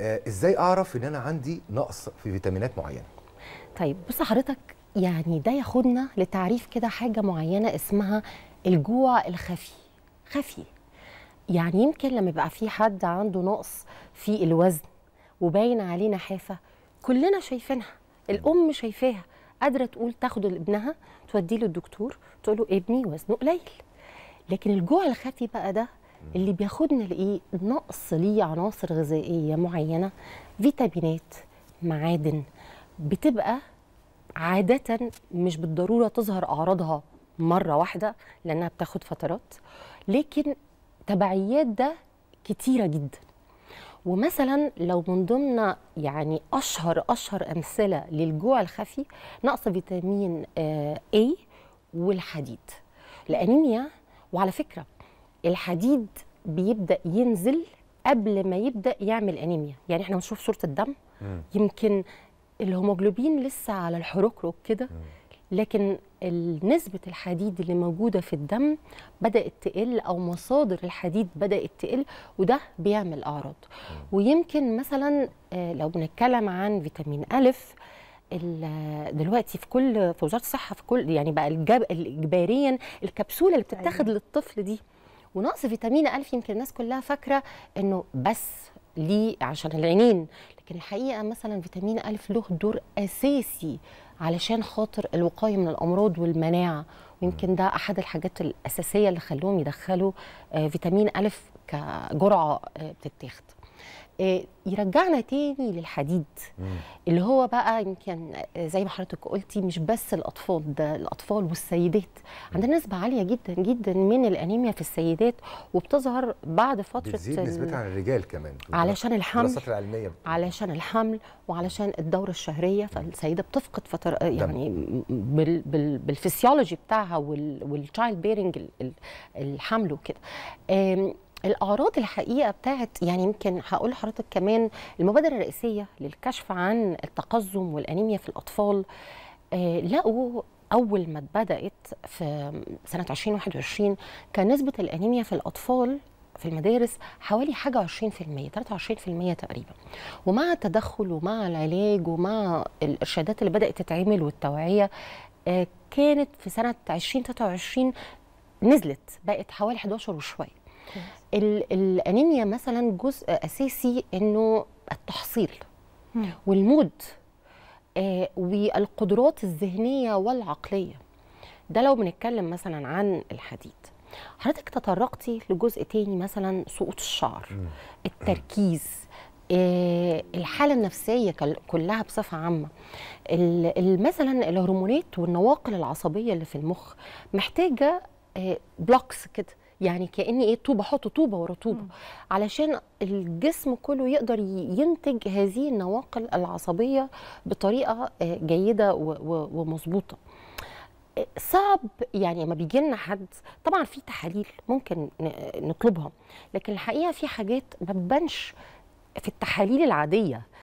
آه، ازاي اعرف ان انا عندي نقص في فيتامينات معينه طيب بص حضرتك يعني ده ياخدنا لتعريف كده حاجه معينه اسمها الجوع الخفي خفي يعني يمكن لما يبقى في حد عنده نقص في الوزن وباين عليه نحافه كلنا شايفينها الام شايفاها قادره تقول تاخد لابنها توديه للدكتور تقول له ابني وزنه قليل لكن الجوع الخفي بقى ده اللي بياخدنا لايه نقص ليه عناصر غذائيه معينه فيتامينات معادن بتبقى عاده مش بالضروره تظهر اعراضها مره واحده لانها بتاخد فترات لكن تبعيات ده كتيره جدا ومثلا لو من ضمن يعني اشهر اشهر امثله للجوع الخفي نقص فيتامين آه، A والحديد الانيميا وعلى فكره الحديد بيبدا ينزل قبل ما يبدا يعمل انيميا يعني احنا بنشوف صوره الدم مم. يمكن الهيموجلوبين لسه على الحروق كده لكن نسبة الحديد اللي موجودة في الدم بدأت تقل أو مصادر الحديد بدأت تقل وده بيعمل أعراض ويمكن مثلا آه، لو بنتكلم عن فيتامين ألف دلوقتي في كل في وزاره الصحه في كل يعني بقى الجب اجباريا الكبسوله اللي بتتاخد أيوة. للطفل دي ونقص فيتامين الف يمكن الناس كلها فاكره انه بس ليه عشان العينين لكن الحقيقه مثلا فيتامين الف له دور اساسي علشان خاطر الوقايه من الامراض والمناعه ويمكن ده احد الحاجات الاساسيه اللي خلوهم يدخلوا آه، فيتامين الف كجرعه آه، بتتاخد آه، يرجعنا تاني للحديد مم. اللي هو بقى يمكن آه، زي ما حضرتك قلتي مش بس الاطفال ده الاطفال والسيدات عندنا نسبه عاليه جدا جدا من الانيميا في السيدات وبتظهر بعد فتره بتزيد نسبتها على الرجال كمان علشان الحمل العلمية. علشان الحمل وعلشان الدوره الشهريه فالسيده بتفقد فتر آه، يعني بال بال بالفسيولوجي بتاعها والتشايلد بيرنج الحمل وكده الاعراض الحقيقه بتاعت يعني يمكن هقول لحضرتك كمان المبادره الرئيسيه للكشف عن التقزم والانيميا في الاطفال آه، لقوا اول ما بدات في سنه 2021 كان نسبه الانيميا في الاطفال في المدارس حوالي حاجه 20% 23% تقريبا ومع التدخل ومع العلاج ومع الارشادات اللي بدات تتعمل والتوعيه آه، كانت في سنه 2023 نزلت بقت حوالي 11 وشويه الانيميا مثلا جزء اساسي انه التحصيل والمود آه، والقدرات الذهنيه والعقليه ده لو بنتكلم مثلا عن الحديد حضرتك تطرقتي لجزء تاني مثلا سقوط الشعر التركيز آه، الحالة النفسية كلها بصفة عامة مثلا الهرمونات والنواقل العصبية اللي في المخ محتاجة بلوكس آه، كده يعني كاني ايه طوبه احط طوبه ورا طوبه علشان الجسم كله يقدر ينتج هذه النواقل العصبيه بطريقه آه، جيده ومظبوطه آه، صعب يعني ما بيجي لنا حد طبعا في تحاليل ممكن نطلبها لكن الحقيقه في حاجات ما بتبانش في التحاليل العاديه